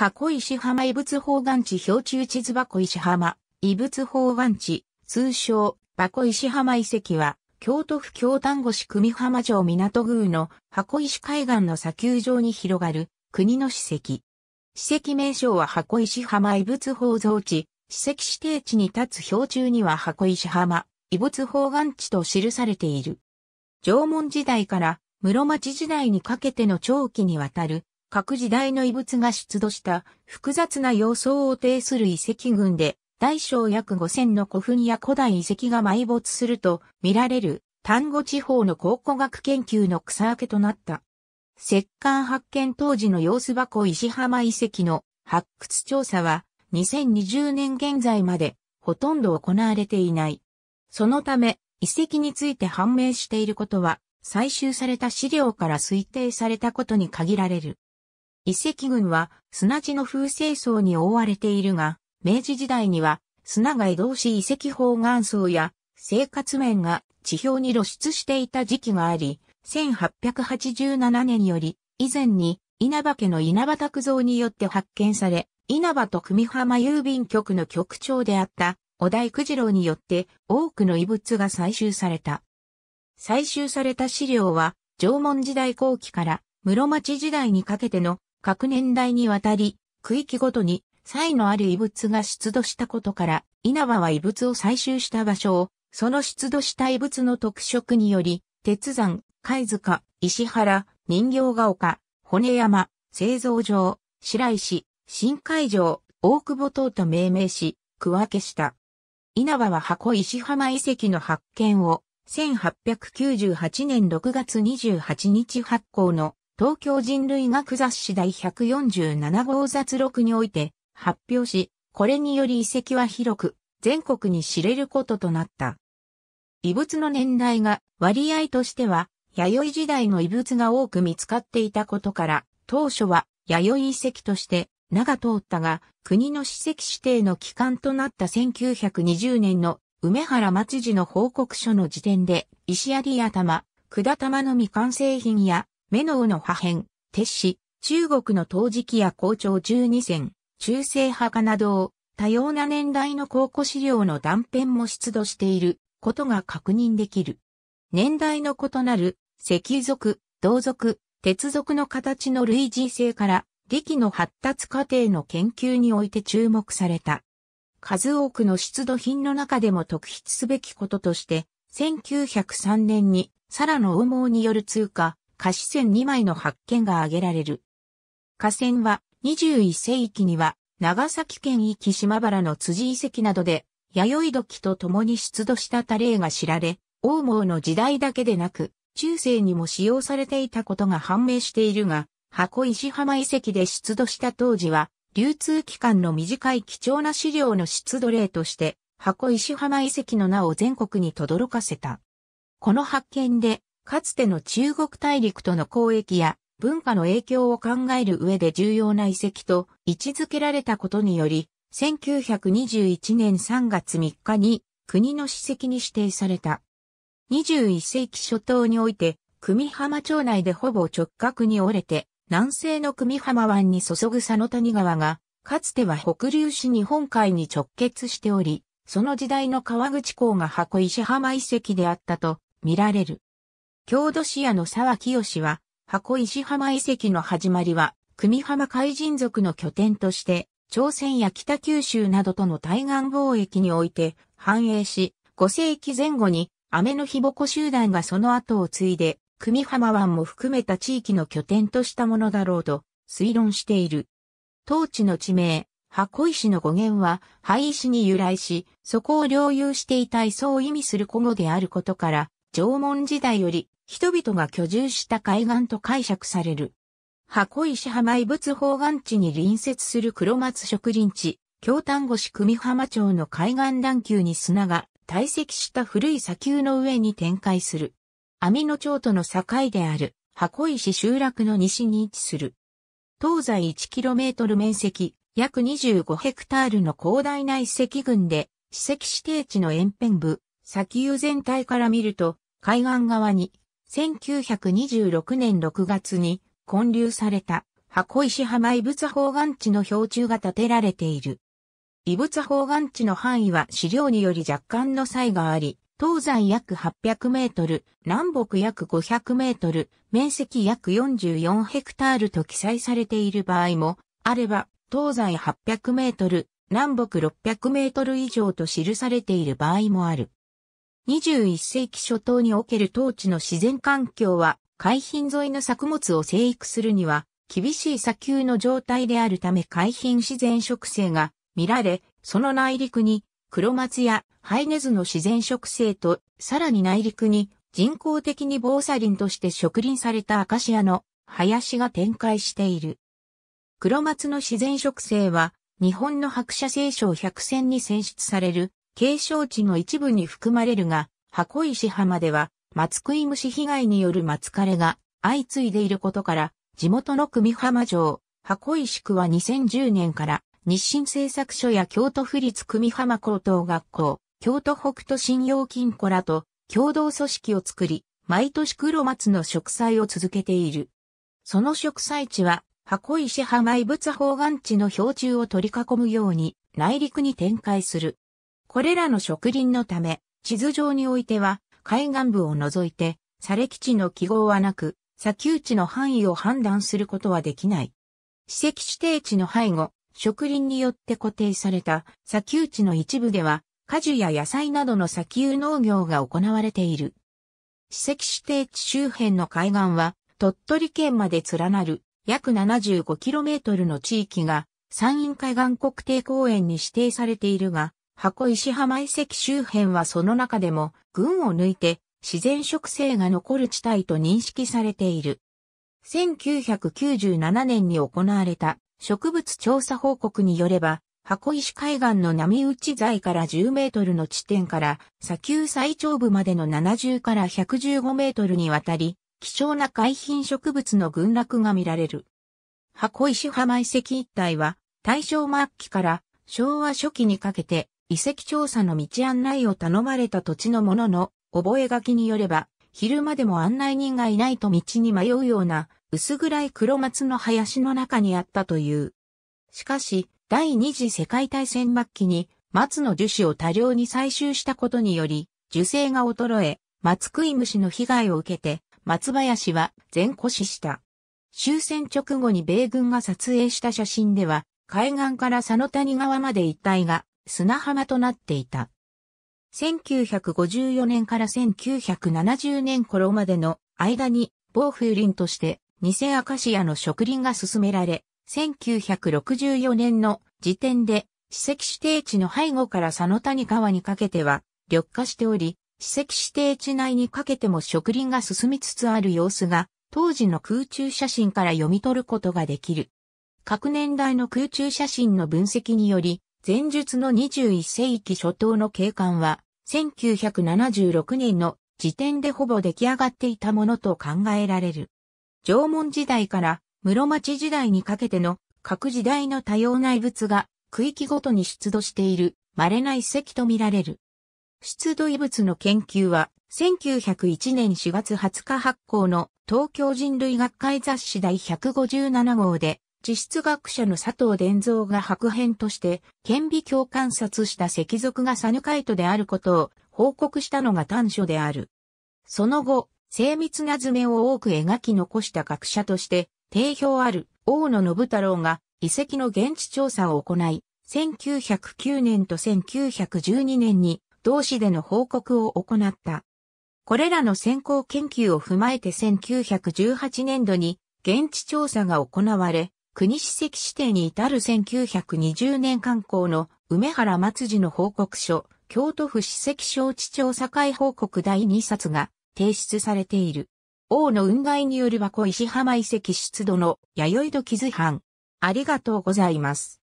箱石浜異物包岩地標中地図箱石浜、異物包岩地、通称、箱石浜遺跡は、京都府京丹後市久美浜町港宮の箱石海岸の砂丘上に広がる国の史跡。史跡名称は箱石浜異物包造地、史跡指定地に立つ標中には箱石浜、異物包岩地と記されている。縄文時代から室町時代にかけての長期にわたる各時代の遺物が出土した複雑な様相を呈する遺跡群で、大小約5000の古墳や古代遺跡が埋没すると見られる丹後地方の考古学研究の草分けとなった。石棺発見当時の様子箱石浜遺跡の発掘調査は2020年現在までほとんど行われていない。そのため遺跡について判明していることは採集された資料から推定されたことに限られる。遺跡群は砂地の風清掃に覆われているが、明治時代には砂が移動し遺跡方眼層や生活面が地表に露出していた時期があり、1887年より以前に稲葉家の稲葉拓造によって発見され、稲葉と久美浜郵便局の局長であった小田育次郎によって多くの遺物が採集された。採集された資料は縄文時代後期から室町時代にかけての各年代にわたり、区域ごとに、差異のある遺物が出土したことから、稲葉は遺物を採集した場所を、その出土した遺物の特色により、鉄山、貝塚、石原、人形が丘、骨山、製造場、白石、新海城、大久保等と命名し、区分けした。稲葉は箱石浜遺跡の発見を、1898年6月28日発行の東京人類学雑誌第147号雑録において発表し、これにより遺跡は広く全国に知れることとなった。遺物の年代が割合としては、弥生時代の遺物が多く見つかっていたことから、当初は弥生遺跡として名が通ったが、国の史跡指定の期間となった1920年の梅原町寺の報告書の時点で、石槍頭、管玉の未完成品やメノウの破片、鉄子、中国の陶磁器や校長十二線、中世派かなどを多様な年代の考古資料の断片も出土していることが確認できる。年代の異なる石属、銅属、鉄属の形の類似性から劇の発達過程の研究において注目された。数多くの出土品の中でも特筆すべきこととして、1903年にサラの王毛による通貨、河視線2枚の発見が挙げられる。河川は21世紀には長崎県域島原の辻遺跡などで弥生時と共に出土した多例が知られ、王毛の時代だけでなく、中世にも使用されていたことが判明しているが、箱石浜遺跡で出土した当時は、流通期間の短い貴重な資料の出土例として、箱石浜遺跡の名を全国に轟かせた。この発見で、かつての中国大陸との交易や文化の影響を考える上で重要な遺跡と位置づけられたことにより、1921年3月3日に国の史跡に指定された。21世紀初頭において、久美浜町内でほぼ直角に折れて、南西の久美浜湾に注ぐ佐野谷川が、かつては北流市日本海に直結しており、その時代の川口港が箱石浜遺跡であったと見られる。郷土史屋の沢清は、箱石浜遺跡の始まりは、組浜海人族の拠点として、朝鮮や北九州などとの対岸貿易において繁栄し、5世紀前後に、雨の日ぼこ集団がその後を継いで、組浜湾も含めた地域の拠点としたものだろうと推論している。当地の地名、箱石の語源は灰石に由来し、そこを領有していた位相を意味する古語であることから、縄文時代より人々が居住した海岸と解釈される。箱石浜遺物方岸地に隣接する黒松植林地、京丹後市久美浜町の海岸段丘に砂が堆積した古い砂丘の上に展開する。網野町との境である箱石集落の西に位置する。東西 1km 面積、約25ヘクタールの広大な遺跡群で、史跡指定地の沿辺部、砂丘全体から見ると、海岸側に1926年6月に建立された箱石浜遺物砲岩地の標柱が建てられている。遺物砲岩地の範囲は資料により若干の差異があり、東西約800メートル、南北約500メートル、面積約44ヘクタールと記載されている場合も、あれば、東西800メートル、南北600メートル以上と記されている場合もある。21世紀初頭における当地の自然環境は、海浜沿いの作物を生育するには、厳しい砂丘の状態であるため海浜自然植生が見られ、その内陸に黒松やハイネズの自然植生と、さらに内陸に人工的に防砂林として植林されたアカシアの林が展開している。黒松の自然植生は、日本の白砂聖書百選に選出される景勝地の一部に含まれるが、箱石浜では、松食い虫被害による松枯れが相次いでいることから、地元の久美浜城、箱石区は2010年から日清製作所や京都府立久美浜高等学校、京都北斗信用金庫らと共同組織を作り、毎年黒松の植栽を続けている。その植栽地は、箱石浜異物方眼地の標柱を取り囲むように内陸に展開する。これらの植林のため、地図上においては、海岸部を除いて、砂礫地の記号はなく、砂丘地の範囲を判断することはできない。史跡指定地の背後、植林によって固定された砂丘地の一部では、果樹や野菜などの砂丘農業が行われている。史跡指定地周辺の海岸は、鳥取県まで連なる約 75km の地域が、山陰海岸国定公園に指定されているが、箱石浜遺跡周辺はその中でも群を抜いて自然植生が残る地帯と認識されている。1997年に行われた植物調査報告によれば、箱石海岸の波打ち材から10メートルの地点から砂丘最長部までの70から115メートルにわたり、貴重な海浜植物の群落が見られる。箱石浜遺跡一帯は大正末期から昭和初期にかけて遺跡調査の道案内を頼まれた土地のものの、覚書によれば、昼間でも案内人がいないと道に迷うような、薄暗い黒松の林の中にあったという。しかし、第二次世界大戦末期に、松の樹脂を多量に採集したことにより、樹勢が衰え、松食い虫の被害を受けて、松林は全枯死した。終戦直後に米軍が撮影した写真では、海岸から佐野谷川まで一帯が砂浜となっていた。1954年から1970年頃までの間に防風林として偽アカシアの植林が進められ、1964年の時点で史跡指定地の背後から佐野谷川にかけては緑化しており、史跡指定地内にかけても植林が進みつつある様子が当時の空中写真から読み取ることができる。各年代の空中写真の分析により、前述の21世紀初頭の景観は、1976年の時点でほぼ出来上がっていたものと考えられる。縄文時代から室町時代にかけての各時代の多様な遺物が区域ごとに出土している稀な遺跡とみられる。出土遺物の研究は1901年4月20日発行の東京人類学会雑誌第157号で地質学者の佐藤伝蔵が白編として、顕微鏡観察した石属がサヌカイトであることを報告したのが短所である。その後、精密な図面を多く描き残した学者として、定評ある大野信太郎が遺跡の現地調査を行い、1909年と1912年に同市での報告を行った。これらの先行研究を踏まえて1918年度に現地調査が行われ、国史跡指定に至る1920年刊行の梅原松次の報告書、京都府史跡招致調査会報告第2冊が提出されている。王の雲外による箱石浜遺跡出土の弥生土傷犯。ありがとうございます。